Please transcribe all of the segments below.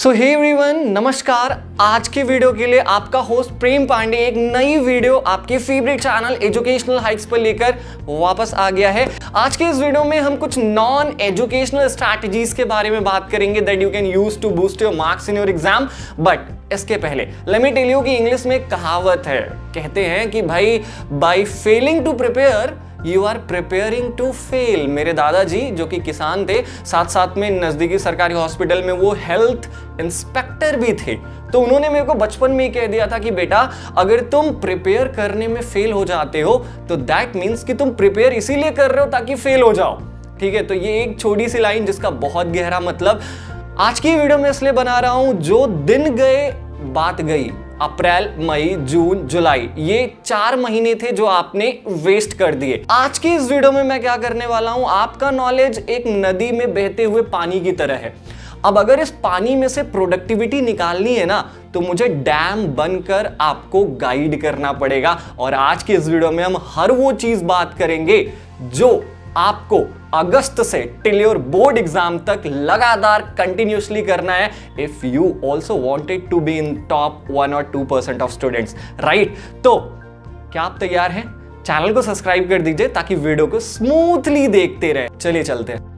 सो हे one नमस्कार आज के वीडियो के लिए आपका होस्ट प्रेम पांडे एक नई वीडियो आपके फेवरेट चैनल एजुकेशनल हाइक्स पर लेकर वापस आ गया है आज के इस वीडियो में हम कुछ नॉन एजुकेशनल स्ट्रैटेजीज के बारे में बात करेंगे that you can use to boost your marks in your exam but इसके पहले लेमी टेल यू की इंग्लिश में कहावत है कहते हैं कि भाई by failing to prepare you are preparing to fail मेरे दादाजी जो कि किसान थे साथ साथ में नज़दीकी सरकारी हॉस्पिटल में वो हेल्थ इंस्पेक्टर भी थे तो उन्होंने मेरे को बचपन में ही कह दिया था कि बेटा अगर तुम प्रिपेयर करने में फेल हो जाते हो तो दैट मीन्स कि तुम प्रिपेयर इसीलिए कर रहे हो ताकि फेल हो जाओ ठीक है तो ये एक छोटी सी लाइन जिसका बहुत गहरा मतलब आज की वीडियो में इसलिए बना रहा हूं जो दिन गए बात गई अप्रैल मई जून जुलाई ये चार महीने थे जो आपने वेस्ट कर दिए आज के इस वीडियो में मैं क्या करने वाला हूं आपका नॉलेज एक नदी में बहते हुए पानी की तरह है अब अगर इस पानी में से प्रोडक्टिविटी निकालनी है ना तो मुझे डैम बनकर आपको गाइड करना पड़ेगा और आज की इस वीडियो में हम हर वो चीज बात करेंगे जो आपको अगस्त से टिल योर बोर्ड एग्जाम तक लगातार कंटिन्यूसली करना है if you also wanted to be in top one और two percent of students right तो क्या आप तैयार हैं चैनल को सब्सक्राइब कर दीजिए ताकि वीडियो को स्मूथली देखते रहे चलिए चलते हैं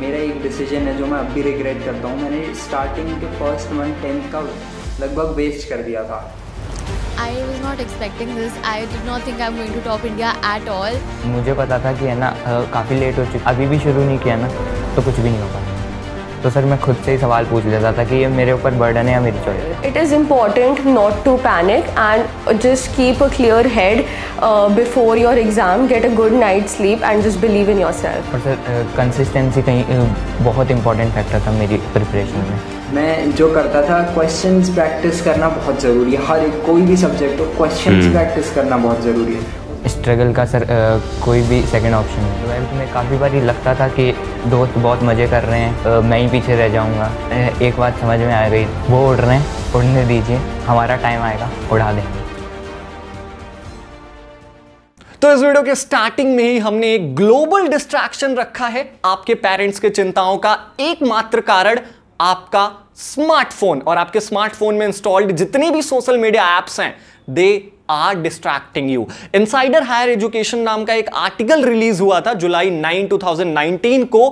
मेरा एक डिसीजन है जो मैं अभी रिग्रेट करता हूँ मैंने स्टार्टिंग के फर्स्ट मंथ टेंथ का लगभग वेस्ट कर दिया था मुझे पता था कि है ना काफ़ी लेट हो चुकी अभी भी शुरू नहीं किया ना तो कुछ भी नहीं होगा तो सर मैं खुद से ही सवाल पूछ लेता था कि ये मेरे ऊपर बर्डन है या मेरी choice it is important not to panic and just keep a clear head before your exam get a good night sleep and just believe in yourself और सर कंसिस्टेंसी uh, कहीं uh, बहुत important factor था मेरी preparation में मैं जो करता था क्वेश्चंस प्रैक्टिस करना बहुत ज़रूरी है हर एक कोई भी सब्जेक्ट हो क्वेश्चंस हम्म। प्रैक्टिस करना बहुत ज़रूरी है स्ट्रगल का सर आ, कोई भी सेकंड ऑप्शन है ट्वेल्थ में काफ़ी बार ये लगता था कि दोस्त बहुत मज़े कर रहे हैं आ, मैं ही पीछे रह जाऊंगा एक बात समझ में आ गई वो उड़ रहे हैं उड़ने दीजिए हमारा टाइम आएगा उड़ा दें तो इस वीडियो के स्टार्टिंग में ही हमने एक ग्लोबल डिस्ट्रैक्शन रखा है आपके पेरेंट्स के चिंताओं का एकमात्र कारण आपका स्मार्टफोन और आपके स्मार्टफोन में इंस्टॉल्ड जितने भी सोशल मीडिया एप्स हैं they are distracting you Insider Higher Education नाम का एक आर्टिकल रिलीज हुआ था जुलाई 9 2019 को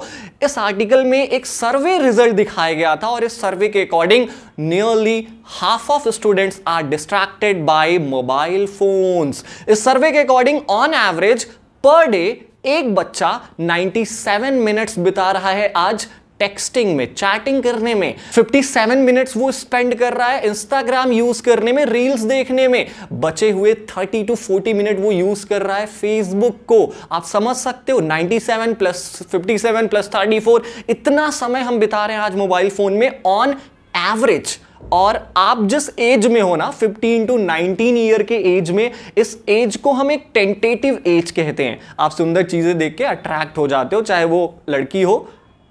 इस आर्टिकल में एक सर्वे रिजल्ट दिखाया गया था और इस सर्वे के according nearly half of students are distracted by mobile phones इस सर्वे के according on average per day एक बच्चा 97 मिनट्स बिता रहा है आज टेक्सटिंग में चैटिंग करने में 57 मिनट्स वो स्पेंड कर रहा है इंस्टाग्राम यूज करने में रील्स देखने में बचे हुए 30 टू 40 मिनट वो यूज कर रहा है फेसबुक को आप समझ सकते हो 97 प्लस 57 प्लस 34 इतना समय हम बिता रहे हैं आज मोबाइल फोन में ऑन एवरेज और आप जिस एज में हो ना 15 टू 19 ईयर के एज में इस एज को हम एक टेंटेटिव एज कहते हैं आप सुंदर चीज़ें देख के अट्रैक्ट हो जाते हो चाहे वो लड़की हो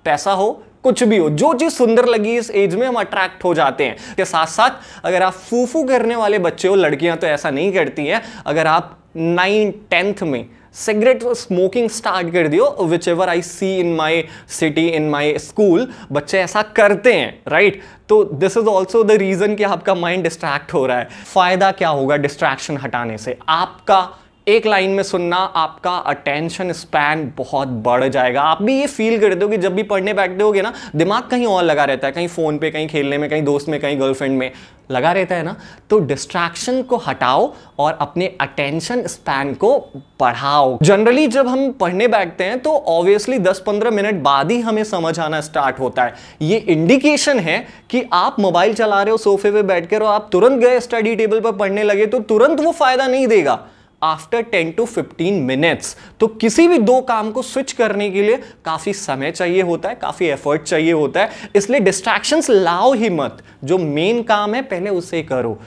पैसा हो कुछ भी हो जो चीज सुंदर लगी इस एज में हम अट्रैक्ट हो जाते हैं के साथ साथ अगर आप फूफू करने वाले बच्चे हो लड़कियां तो ऐसा नहीं करती हैं अगर आप नाइन टेंथ में सिगरेट स्मोकिंग स्टार्ट कर दियो which ever I see in my city in my school बच्चे ऐसा करते हैं राइट right? तो this is also the reason कि आपका माइंड डिस्ट्रैक्ट हो रहा है फ़ायदा क्या होगा डिस्ट्रैक्शन हटाने से आपका एक लाइन में सुनना आपका अटेंशन स्पैन बहुत बढ़ जाएगा आप भी ये फील करते हो कि जब भी पढ़ने बैठते होगे ना दिमाग कहीं और लगा रहता है कहीं फ़ोन पे कहीं खेलने में कहीं दोस्त में कहीं गर्लफ्रेंड में लगा रहता है ना तो डिस्ट्रैक्शन को हटाओ और अपने अटेंशन स्पैन को बढ़ाओ जनरली जब हम पढ़ने बैठते हैं तो ऑब्वियसली 10-15 मिनट बाद ही हमें समझ आना स्टार्ट होता है ये इंडिकेशन है कि आप मोबाइल चला रहे हो सोफे पे बैठकर और आप तुरंत गए स्टडी टेबल पर पढ़ने लगे तो तुरंत वो फ़ायदा नहीं देगा after ten to fifteen minutes तो किसी भी दो काम को स्विच करने के लिए काफ़ी समय चाहिए होता है काफ़ी एफर्ट चाहिए होता है इसलिए डिस्ट्रैक्शंस लाओ ही मत जो मेन काम है पहले उसे करो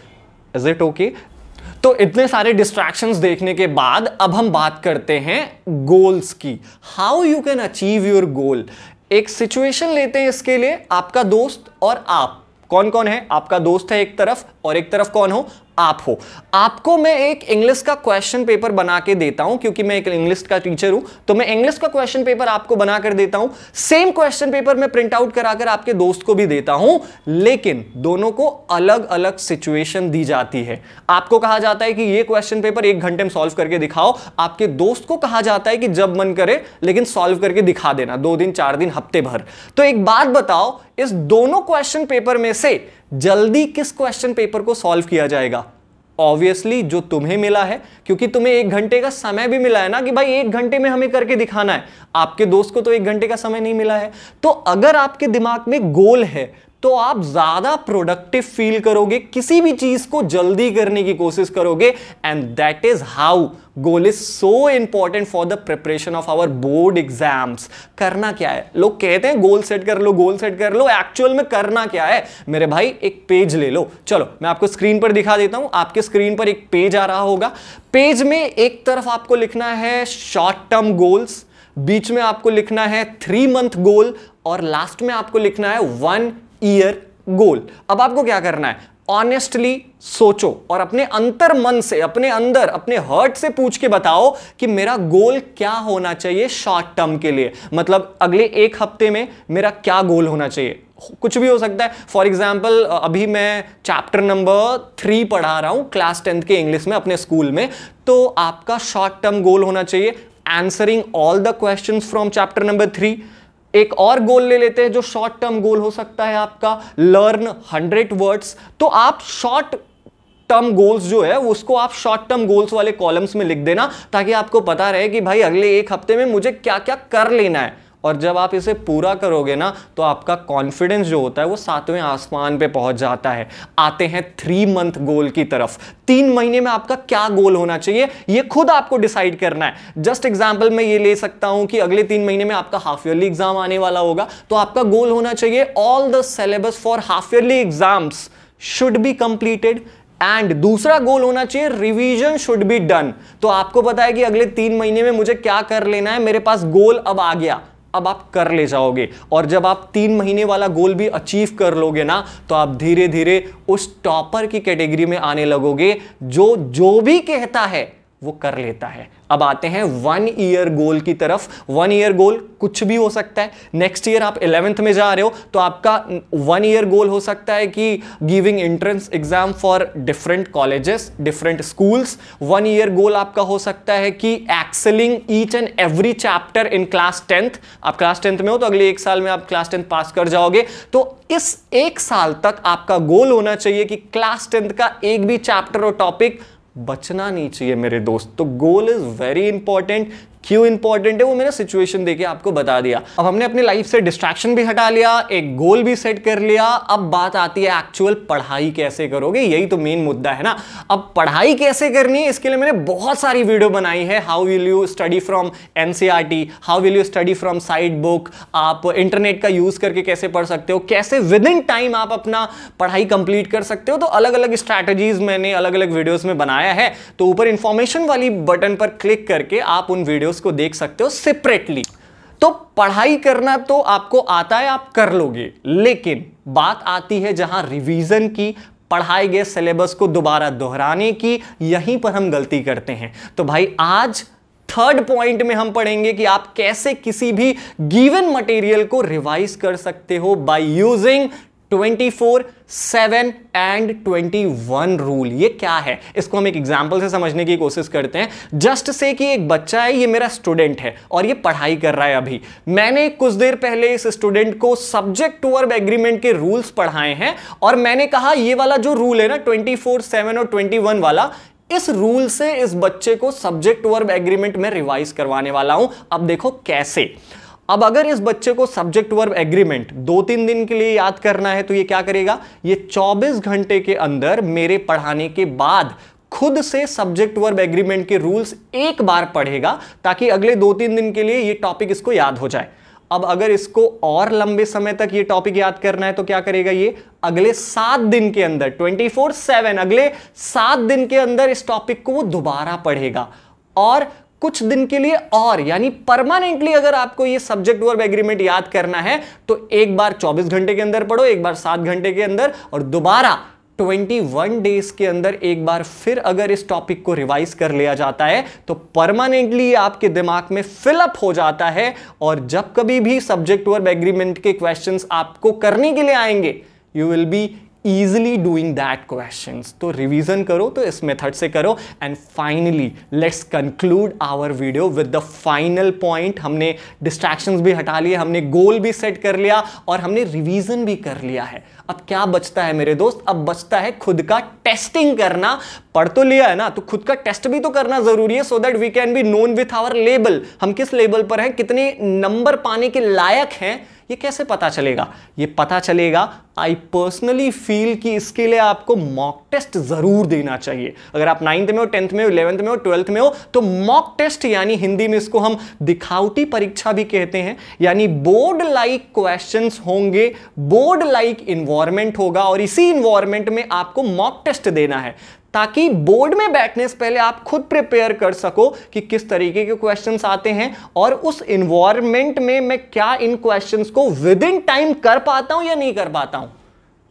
इज इट ओके तो इतने सारे डिस्ट्रैक्शंस देखने के बाद अब हम बात करते हैं गोल्स की how you can achieve your goal एक सिचुएशन लेते हैं इसके लिए आपका दोस्त और आप कौन कौन है आपका दोस्त है एक तरफ और एक तरफ कौन हो आप हो आपको मैं एक इंग्लिश का क्वेश्चन पेपर बना के देता हूं क्योंकि मैं एक इंग्लिश का टीचर हूं तो मैं इंग्लिश का क्वेश्चन पेपर आपको बनाकर देता हूं सेम क्वेश्चन पेपर मैं प्रिंट आउट कराकर आपके दोस्त को भी देता हूं लेकिन दोनों को अलग अलग सिचुएशन दी जाती है आपको कहा जाता है कि यह क्वेश्चन पेपर एक घंटे में सॉल्व करके दिखाओ आपके दोस्त को कहा जाता है कि जब मन करे लेकिन सॉल्व करके दिखा देना दो दिन चार दिन हफ्ते भर तो एक बात बताओ इस दोनों क्वेश्चन पेपर में से जल्दी किस क्वेश्चन पेपर को सॉल्व किया जाएगा ऑब्वियसली जो तुम्हें मिला है क्योंकि तुम्हें एक घंटे का समय भी मिला है ना कि भाई एक घंटे में हमें करके दिखाना है आपके दोस्त को तो एक घंटे का समय नहीं मिला है तो अगर आपके दिमाग में गोल है तो आप ज्यादा प्रोडक्टिव फील करोगे किसी भी चीज को जल्दी करने की कोशिश करोगे and that is how goal is so important for the preparation of our board exams करना क्या है लोग कहते हैं गोल सेट कर लो गोल सेट कर लो एक्चुअल में करना क्या है मेरे भाई एक पेज ले लो चलो मैं आपको स्क्रीन पर दिखा देता हूं आपके स्क्रीन पर एक पेज आ रहा होगा पेज में एक तरफ आपको लिखना है शॉर्ट टर्म गोल्स बीच में आपको लिखना है थ्री मंथ गोल और लास्ट में आपको लिखना है वन ईयर गोल अब आपको क्या करना है ऑनेस्टली सोचो और अपने अंतर मन से अपने अंदर अपने हर्ट से पूछ के बताओ कि मेरा गोल क्या होना चाहिए शॉर्ट टर्म के लिए मतलब अगले एक हफ्ते में मेरा क्या गोल होना चाहिए कुछ भी हो सकता है फॉर एग्जाम्पल अभी मैं चैप्टर नंबर थ्री पढ़ा रहा हूँ क्लास टेंथ के इंग्लिश में अपने स्कूल में तो आपका शॉर्ट टर्म गोल होना चाहिए answering all the question from chapter number three एक और गोल ले लेते हैं जो शॉर्ट टर्म गोल हो सकता है आपका लर्न हंड्रेड वर्ड्स तो आप शॉर्ट टर्म गोल्स जो है उसको आप शॉर्ट टर्म गोल्स वाले कॉलम्स में लिख देना ताकि आपको पता रहे कि भाई अगले एक हफ्ते में मुझे क्या क्या कर लेना है और जब आप इसे पूरा करोगे ना तो आपका कॉन्फिडेंस जो होता है वो सातवें आसमान पे पहुंच जाता है आते हैं थ्री मंथ गोल की तरफ तीन महीने में आपका क्या गोल होना चाहिए ये खुद आपको डिसाइड करना है जस्ट एग्जाम्पल मैं ये ले सकता हूं कि अगले तीन महीने में आपका हाफ ईयरली एग्जाम आने वाला होगा तो आपका गोल होना चाहिए all the syllabus for half yearly exams should be completed and दूसरा गोल होना चाहिए रिवीजन शुड बी डन तो आपको पता है कि अगले तीन महीने में मुझे क्या कर लेना है मेरे पास गोल अब आ गया अब आप कर ले जाओगे और जब आप तीन महीने वाला गोल भी अचीव कर लोगे ना तो आप धीरे धीरे उस टॉपर की कैटेगरी में आने लगोगे जो जो भी कहता है वो कर लेता है अब आते हैं वन ईयर गोल की तरफ वन ईयर गोल कुछ भी हो सकता है नेक्स्ट ईयर आप इलेवेंथ में जा रहे हो तो आपका वन ईयर गोल हो सकता है कि giving entrance exam for different colleges different schools one year goal आपका हो सकता है कि excelling each and every chapter in class tenth आप क्लास टेंथ में हो तो अगले एक साल में आप क्लास टेंथ पास कर जाओगे तो इस एक साल तक आपका गोल होना चाहिए कि क्लास टेंथ का एक भी चैप्टर और टॉपिक बचना नहीं चाहिए मेरे दोस्त तो गोल इज़ वेरी इंपॉर्टेंट क्यों इंपॉर्टेंट है वो मैंने सिचुएशन देके आपको बता दिया अब हमने अपने लाइफ से डिस्ट्रैक्शन भी हटा लिया एक गोल भी सेट कर लिया अब बात आती है एक्चुअल पढ़ाई कैसे करोगे यही तो मेन मुद्दा है ना अब पढ़ाई कैसे करनी है इसके लिए मैंने बहुत सारी वीडियो बनाई है how will you study from NCR how will you study from side book आप इंटरनेट का यूज करके कैसे पढ़ सकते हो कैसे विद इन टाइम आप अपना पढ़ाई कंप्लीट कर सकते हो तो अलग अलग स्ट्रैटेजीज मैंने अलग अलग वीडियोज में बनाया है तो ऊपर इंफॉर्मेशन वाली बटन पर क्लिक करके आप उन वीडियो कोर्स को देख सकते हो सेपरेटली तो पढ़ाई करना तो आपको आता है आप कर लोगे लेकिन बात आती है जहां रिवीजन की पढ़ाए गए सिलेबस को दोबारा दोहराने की यहीं पर हम गलती करते हैं तो भाई आज थर्ड पॉइंट में हम पढ़ेंगे कि आप कैसे किसी भी गिवन मटेरियल को रिवाइज कर सकते हो by using twenty four seven and twenty one rule ये क्या है इसको हम एक एग्जाम्पल से समझने की कोशिश करते हैं जस्ट से कि एक बच्चा है ये मेरा स्टूडेंट है और ये पढ़ाई कर रहा है अभी मैंने कुछ देर पहले इस स्टूडेंट को सब्जेक्ट टू वर्ब एग्रीमेंट के रूल्स पढ़ाए हैं और मैंने कहा ये वाला जो रूल है ना ट्वेंटी फोर सेवन और ट्वेंटी वन वाला इस रूल से इस बच्चे को सब्जेक्ट वर्ब एग्रीमेंट में रिवाइज करवाने वाला हूं अब देखो कैसे अब अगर इस बच्चे को सब्जेक्ट वर्ब एग्रीमेंट दो तीन दिन के लिए याद करना है तो ये क्या करेगा ये 24 घंटे के अंदर मेरे पढ़ाने के बाद खुद से सब्जेक्ट वर्ब एग्रीमेंट के रूल्स एक बार पढ़ेगा ताकि अगले दो तीन दिन के लिए ये टॉपिक इसको याद हो जाए अब अगर इसको और लंबे समय तक ये टॉपिक याद करना है तो क्या करेगा ये अगले सात दिन के अंदर 24/7 अगले सात दिन के अंदर इस टॉपिक को वो दोबारा पढ़ेगा और कुछ दिन के लिए और यानी परमानेंटली अगर आपको ये सब्जेक्ट वर्ब एग्रीमेंट याद करना है तो एक बार 24 घंटे के अंदर पढ़ो एक बार 7 घंटे के अंदर और दोबारा 21 डेज के अंदर एक बार फिर अगर इस टॉपिक को रिवाइज कर लिया जाता है तो परमानेंटली आपके दिमाग में फिलअप हो जाता है और जब कभी भी सब्जेक्ट वर्ब एग्रीमेंट के क्वेश्चन आपको करने के लिए आएंगे you will be easily doing that questions तो revision करो तो इस method से करो and finally let's conclude our video with the final point हमने distractions भी हटा लिए हमने goal भी set कर लिया और हमने revision भी कर लिया है अब क्या बचता है मेरे दोस्त अब बचता है खुद का टेस्टिंग करना पढ़ तो लिया है ना तो खुद का टेस्ट भी तो करना जरूरी है so that we can be known with our लेबल हम किस लेबल पर हैं कितने नंबर पाने के लायक हैं ये कैसे पता चलेगा ये पता चलेगा आई पर्सनली फील कि इसके लिए आपको मॉक टेस्ट ज़रूर देना चाहिए अगर आप नाइन्थ में हो टेंथ में हो इलेवंथ में हो ट्वेल्थ में हो तो मॉक टेस्ट यानी हिंदी में इसको हम दिखावटी परीक्षा भी कहते हैं यानी बोर्ड लाइक क्वेश्चन होंगे बोर्ड लाइक इन्वायरमेंट होगा और इसी इन्वायरमेंट में आपको मॉक टेस्ट देना है ताकि बोर्ड में बैठने से पहले आप खुद प्रिपेयर कर सको कि किस तरीके के क्वेश्चंस आते हैं और उस इन्वायरमेंट में मैं क्या इन क्वेश्चंस को विद इन टाइम कर पाता हूं या नहीं कर पाता हूं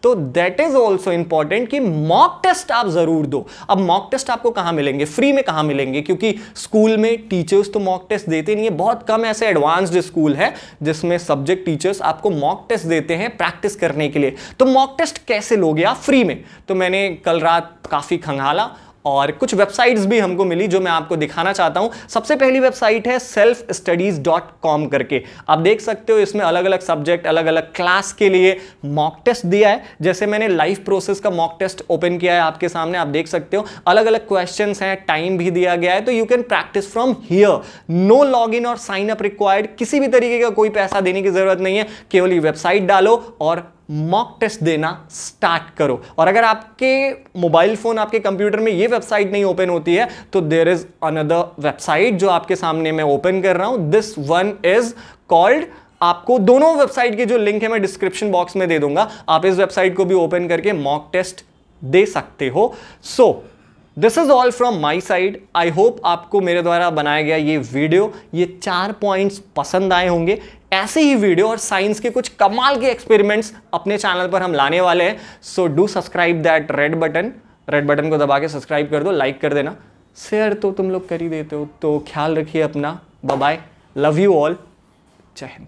तो दैट इज ऑल्सो इंपॉर्टेंट कि मॉक टेस्ट आप जरूर दो अब मॉक टेस्ट आपको कहां मिलेंगे फ्री में कहां मिलेंगे क्योंकि स्कूल में टीचर्स तो मॉक टेस्ट देते नहीं है बहुत कम ऐसे एडवांस्ड स्कूल है जिसमें सब्जेक्ट टीचर्स आपको मॉक टेस्ट देते हैं प्रैक्टिस करने के लिए तो मॉक टेस्ट कैसे लोगे आप फ्री में तो मैंने कल रात काफ़ी खंगाला और कुछ वेबसाइट्स भी हमको मिली जो मैं आपको दिखाना चाहता हूं सबसे पहली वेबसाइट है सेल्फ स्टडीज डॉट कॉम करके आप देख सकते हो इसमें अलग अलग सब्जेक्ट अलग अलग क्लास के लिए मॉक टेस्ट दिया है जैसे मैंने लाइफ प्रोसेस का मॉक टेस्ट ओपन किया है आपके सामने आप देख सकते हो अलग अलग क्वेश्चन हैं टाइम भी दिया गया है तो you can practice from here no log in और साइन अप रिक्वायर्ड किसी भी तरीके का कोई पैसा देने की जरूरत नहीं है केवल ये वेबसाइट डालो और मॉक टेस्ट देना स्टार्ट करो और अगर आपके मोबाइल फ़ोन आपके कंप्यूटर में ये वेबसाइट नहीं ओपन होती है तो देर इज़ अनदर वेबसाइट जो आपके सामने मैं ओपन कर रहा हूं दिस वन इज़ कॉल्ड आपको दोनों वेबसाइट की जो लिंक है मैं डिस्क्रिप्शन बॉक्स में दे दूंगा आप इस वेबसाइट को भी ओपन करके मॉक टेस्ट दे सकते हो so this is all from my side I hope आपको मेरे द्वारा बनाया गया ये वीडियो ये चार पॉइंट्स पसंद आए होंगे ऐसे ही वीडियो और साइंस के कुछ कमाल के एक्सपेरिमेंट्स अपने चैनल पर हम लाने वाले हैं so do subscribe that red button red button को दबा के सब्सक्राइब कर दो लाइक कर देना शेयर तो तुम लोग कर ही देते हो तो ख्याल रखिए अपना बाय लव यू ऑल जय हिंद